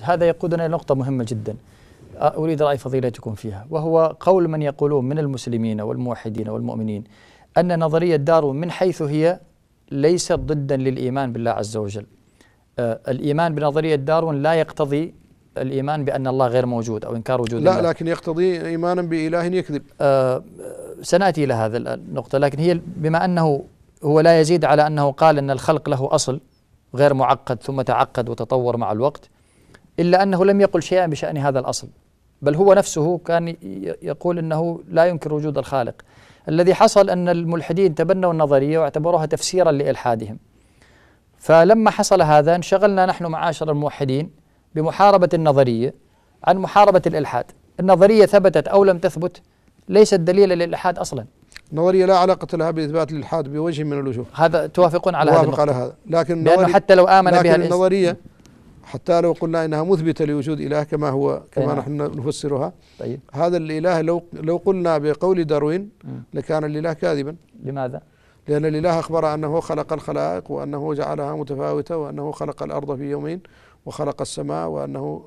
هذا يقودنا إلى نقطة مهمة جدا أريد رأي فضيلتكم فيها وهو قول من يقولون من المسلمين والموحدين والمؤمنين أن نظرية داروين من حيث هي ليست ضدا للإيمان بالله عز وجل آه الإيمان بنظرية دارون لا يقتضي الإيمان بأن الله غير موجود أو إنكار وجود لا الله. لكن يقتضي إيمانا بإله يكذب آه سنأتي إلى هذا النقطة لكن هي بما أنه هو لا يزيد على أنه قال أن الخلق له أصل غير معقد ثم تعقد وتطور مع الوقت إلا أنه لم يقل شيئا بشأن هذا الأصل بل هو نفسه كان يقول أنه لا ينكر وجود الخالق الذي حصل أن الملحدين تبنوا النظرية واعتبروها تفسيرا لإلحادهم فلما حصل هذا انشغلنا نحن معاشر الموحدين بمحاربة النظرية عن محاربة الإلحاد النظرية ثبتت أو لم تثبت ليست دليلا للإلحاد أصلا النظرية لا علاقة لها بإثبات الإلحاد بوجه من الوجوه هذا توافقون على هذا على هذا لكن حتى لو آمن لكن بها النظرية حتى لو قلنا انها مثبته لوجود اله كما هو كما إيه، نعم. نحن نفسرها طيب هذا الاله لو لو قلنا بقول داروين لكان الاله كاذبا لماذا؟ لأن الإله أخبر أنه خلق الخلائق وأنه جعلها متفاوتة وأنه خلق الأرض في يومين وخلق السماء وأنه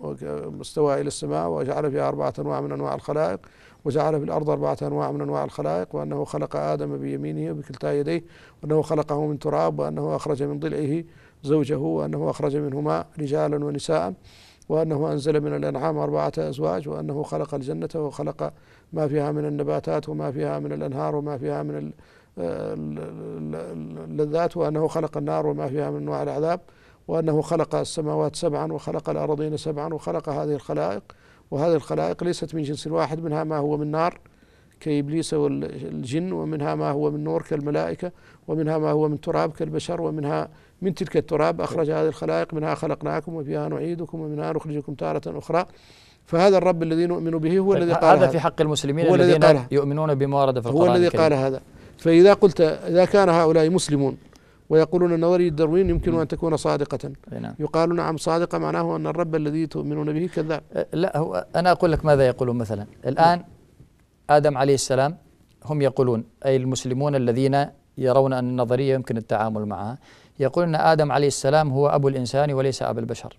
استوى إلى السماء وجعل فيها أربعة أنواع من أنواع الخلائق وجعل في الأرض أربعة أنواع من أنواع الخلائق وأنه خلق آدم بيمينه وبكلتا يديه وأنه خلقه من تراب وأنه أخرج من ضلعه زوجه وأنه أخرج منهما رجالا ونساء وأنه أنزل من الأنعام أربعة أزواج وأنه خلق الجنة وخلق ما فيها من النباتات وما فيها من الأنهار وما فيها من اللذات وأنه خلق النار وما فيها من أنواع العذاب وأنه خلق السماوات سبعا وخلق الأرضين سبعا وخلق هذه الخلائق وهذه الخلائق ليست من جنس واحد منها ما هو من نار كإبليس والجن ومنها ما هو من نور كالملائكة ومنها ما هو من تراب كالبشر ومنها من تلك التراب أخرج هذه الخلائق منها خلقناكم وفيها نعيدكم ومنها نخرجكم تارة أخرى فهذا الرب الذي نؤمن به هو طيب، الذي قال هذا في حق المسلمين هو الذين يؤمنون بما ورد في القرآن هو الذي قال هذا فإذا قلت إذا كان هؤلاء مسلمون ويقولون النظرية داروين يمكن أن تكون صادقة نعم. يقال نعم صادقة معناه أن الرب الذي تؤمنون به كذاب أه، لا هو أنا أقول لك ماذا يقولون مثلا الآن آدم عليه السلام هم يقولون أي المسلمون الذين يرون أن النظرية يمكن التعامل معها يقولون أن آدم عليه السلام هو أبو الإنسان وليس أبو البشر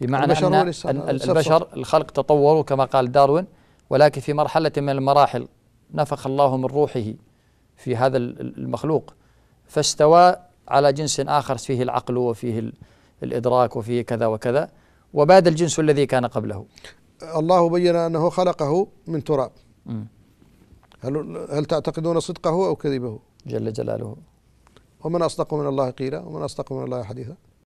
بمعنى البشر أن, أن البشر الخلق تطوروا كما قال داروين ولكن في مرحلة من المراحل نفخ الله من روحه في هذا المخلوق فاستوى على جنس آخر فيه العقل وفيه الإدراك وفيه كذا وكذا وباد الجنس الذي كان قبله الله بين أنه خلقه من تراب هل, هل تعتقدون صدقه أو كذبه جل جلاله ومن أصدق من الله قيلا ومن أصدق من الله حديثا